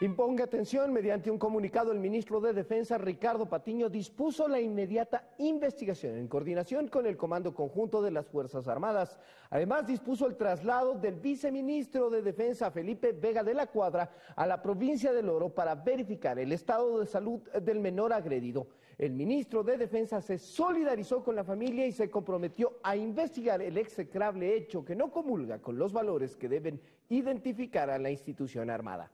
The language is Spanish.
Imponga atención, mediante un comunicado el ministro de Defensa Ricardo Patiño dispuso la inmediata investigación en coordinación con el Comando Conjunto de las Fuerzas Armadas. Además dispuso el traslado del viceministro de Defensa Felipe Vega de la Cuadra a la provincia del Oro para verificar el estado de salud del menor agredido. El ministro de Defensa se solidarizó con la familia y se comprometió a investigar el execrable hecho que no comulga con los valores que deben identificar a la institución armada.